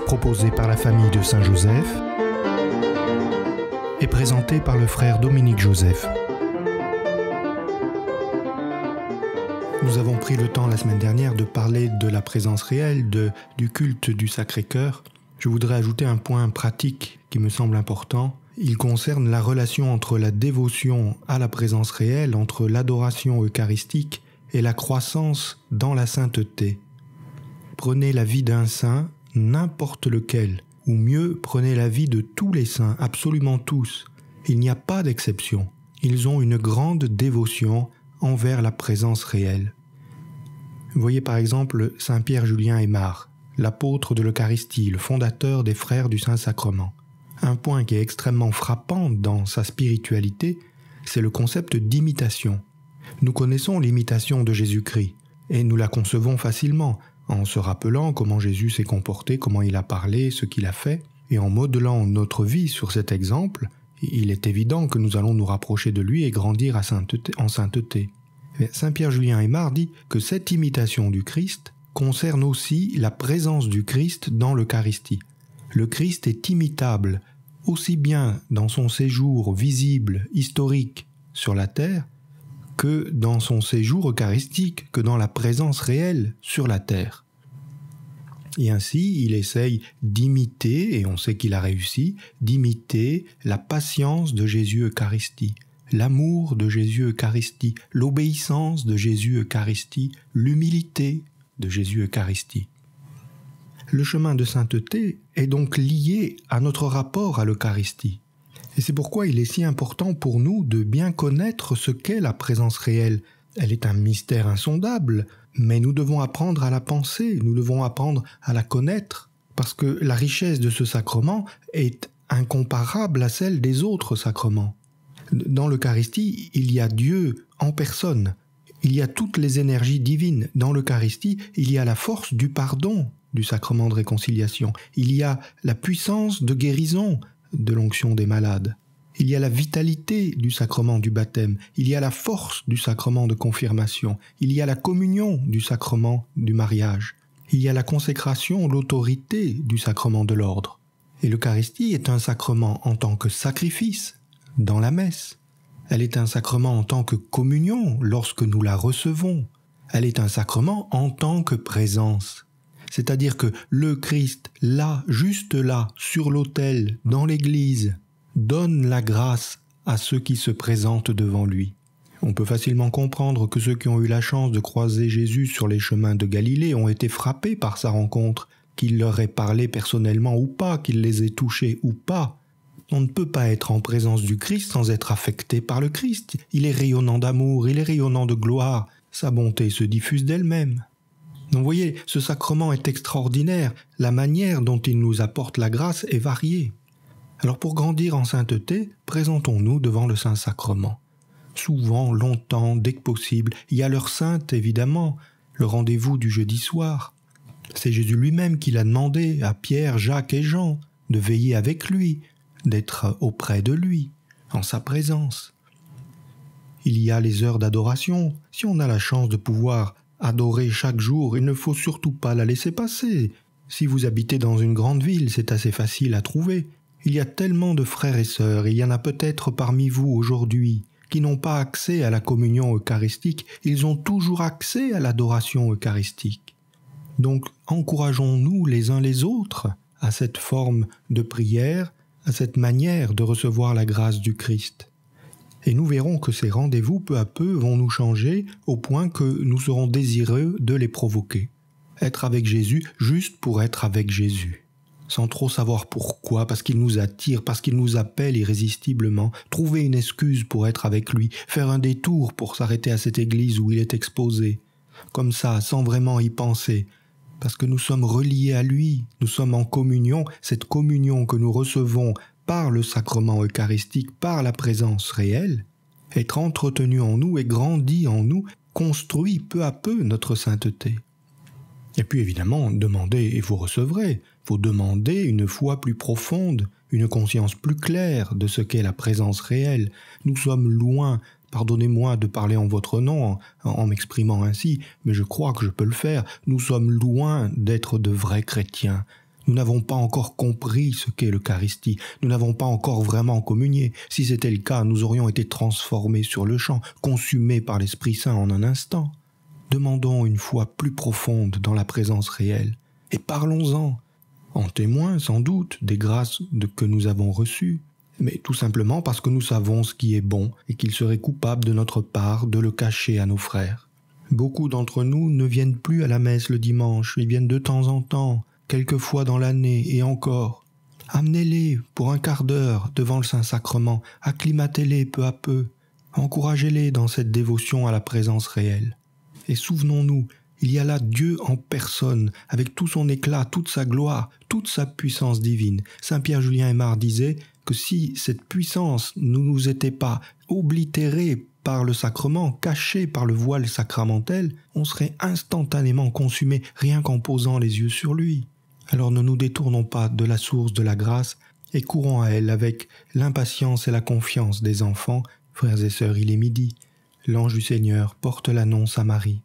proposé par la famille de Saint-Joseph et présenté par le frère Dominique Joseph. Nous avons pris le temps la semaine dernière de parler de la présence réelle du culte du Sacré-Cœur. Je voudrais ajouter un point pratique qui me semble important. Il concerne la relation entre la dévotion à la présence réelle, entre l'adoration eucharistique et la croissance dans la sainteté. Prenez la vie d'un saint n'importe lequel, ou mieux, prenez vie de tous les saints, absolument tous. Il n'y a pas d'exception. Ils ont une grande dévotion envers la présence réelle. Voyez par exemple Saint Pierre Julien Aymar, l'apôtre de l'Eucharistie, le fondateur des frères du Saint-Sacrement. Un point qui est extrêmement frappant dans sa spiritualité, c'est le concept d'imitation. Nous connaissons l'imitation de Jésus-Christ, et nous la concevons facilement, en se rappelant comment Jésus s'est comporté, comment il a parlé, ce qu'il a fait, et en modelant notre vie sur cet exemple, il est évident que nous allons nous rapprocher de lui et grandir en sainteté. Saint Pierre Julien Aymar dit que cette imitation du Christ concerne aussi la présence du Christ dans l'Eucharistie. Le Christ est imitable aussi bien dans son séjour visible, historique, sur la terre, que dans son séjour eucharistique, que dans la présence réelle sur la terre. Et ainsi, il essaye d'imiter, et on sait qu'il a réussi, d'imiter la patience de Jésus Eucharistie, l'amour de Jésus Eucharistie, l'obéissance de Jésus Eucharistie, l'humilité de Jésus Eucharistie. Le chemin de sainteté est donc lié à notre rapport à l'Eucharistie. Et c'est pourquoi il est si important pour nous de bien connaître ce qu'est la présence réelle. Elle est un mystère insondable, mais nous devons apprendre à la penser, nous devons apprendre à la connaître, parce que la richesse de ce sacrement est incomparable à celle des autres sacrements. Dans l'Eucharistie, il y a Dieu en personne, il y a toutes les énergies divines. Dans l'Eucharistie, il y a la force du pardon du sacrement de réconciliation, il y a la puissance de guérison de l'onction des malades. Il y a la vitalité du sacrement du baptême, il y a la force du sacrement de confirmation, il y a la communion du sacrement du mariage, il y a la consécration, l'autorité du sacrement de l'ordre. Et l'Eucharistie est un sacrement en tant que sacrifice dans la messe. Elle est un sacrement en tant que communion lorsque nous la recevons. Elle est un sacrement en tant que présence. C'est-à-dire que le Christ, là, juste là, sur l'autel, dans l'Église, donne la grâce à ceux qui se présentent devant lui. On peut facilement comprendre que ceux qui ont eu la chance de croiser Jésus sur les chemins de Galilée ont été frappés par sa rencontre, qu'il leur ait parlé personnellement ou pas, qu'il les ait touchés ou pas. On ne peut pas être en présence du Christ sans être affecté par le Christ. Il est rayonnant d'amour, il est rayonnant de gloire, sa bonté se diffuse d'elle-même vous voyez, ce sacrement est extraordinaire, la manière dont il nous apporte la grâce est variée. Alors pour grandir en sainteté, présentons-nous devant le Saint-Sacrement. Souvent, longtemps, dès que possible, il y a l'heure sainte évidemment, le rendez-vous du jeudi soir. C'est Jésus lui-même qui l'a demandé à Pierre, Jacques et Jean de veiller avec lui, d'être auprès de lui, en sa présence. Il y a les heures d'adoration, si on a la chance de pouvoir Adorer chaque jour, il ne faut surtout pas la laisser passer. Si vous habitez dans une grande ville, c'est assez facile à trouver. Il y a tellement de frères et sœurs, il y en a peut-être parmi vous aujourd'hui, qui n'ont pas accès à la communion eucharistique, ils ont toujours accès à l'adoration eucharistique. Donc encourageons-nous les uns les autres à cette forme de prière, à cette manière de recevoir la grâce du Christ et nous verrons que ces rendez-vous peu à peu vont nous changer au point que nous serons désireux de les provoquer. Être avec Jésus juste pour être avec Jésus. Sans trop savoir pourquoi, parce qu'il nous attire, parce qu'il nous appelle irrésistiblement, trouver une excuse pour être avec lui, faire un détour pour s'arrêter à cette église où il est exposé. Comme ça, sans vraiment y penser, parce que nous sommes reliés à lui, nous sommes en communion, cette communion que nous recevons par le sacrement eucharistique, par la présence réelle, être entretenu en nous et grandi en nous, construit peu à peu notre sainteté. Et puis évidemment, demandez et vous recevrez. Vous demandez une foi plus profonde, une conscience plus claire de ce qu'est la présence réelle. Nous sommes loin, pardonnez-moi de parler en votre nom, en, en m'exprimant ainsi, mais je crois que je peux le faire, nous sommes loin d'être de vrais chrétiens, nous n'avons pas encore compris ce qu'est l'Eucharistie, nous n'avons pas encore vraiment communié. Si c'était le cas, nous aurions été transformés sur le champ, consumés par l'Esprit Saint en un instant. Demandons une foi plus profonde dans la présence réelle, et parlons-en, en témoin sans doute des grâces que nous avons reçues, mais tout simplement parce que nous savons ce qui est bon et qu'il serait coupable de notre part de le cacher à nos frères. Beaucoup d'entre nous ne viennent plus à la messe le dimanche, ils viennent de temps en temps, Quelquefois fois dans l'année et encore. Amenez-les pour un quart d'heure devant le Saint-Sacrement, acclimatez-les peu à peu, encouragez-les dans cette dévotion à la présence réelle. Et souvenons-nous, il y a là Dieu en personne, avec tout son éclat, toute sa gloire, toute sa puissance divine. Saint Pierre Julien Aymar disait que si cette puissance ne nous était pas oblitérée par le sacrement, cachée par le voile sacramentel, on serait instantanément consumé rien qu'en posant les yeux sur lui. Alors ne nous détournons pas de la source de la grâce et courons à elle avec l'impatience et la confiance des enfants. Frères et sœurs, il est midi. L'ange du Seigneur porte l'annonce à Marie.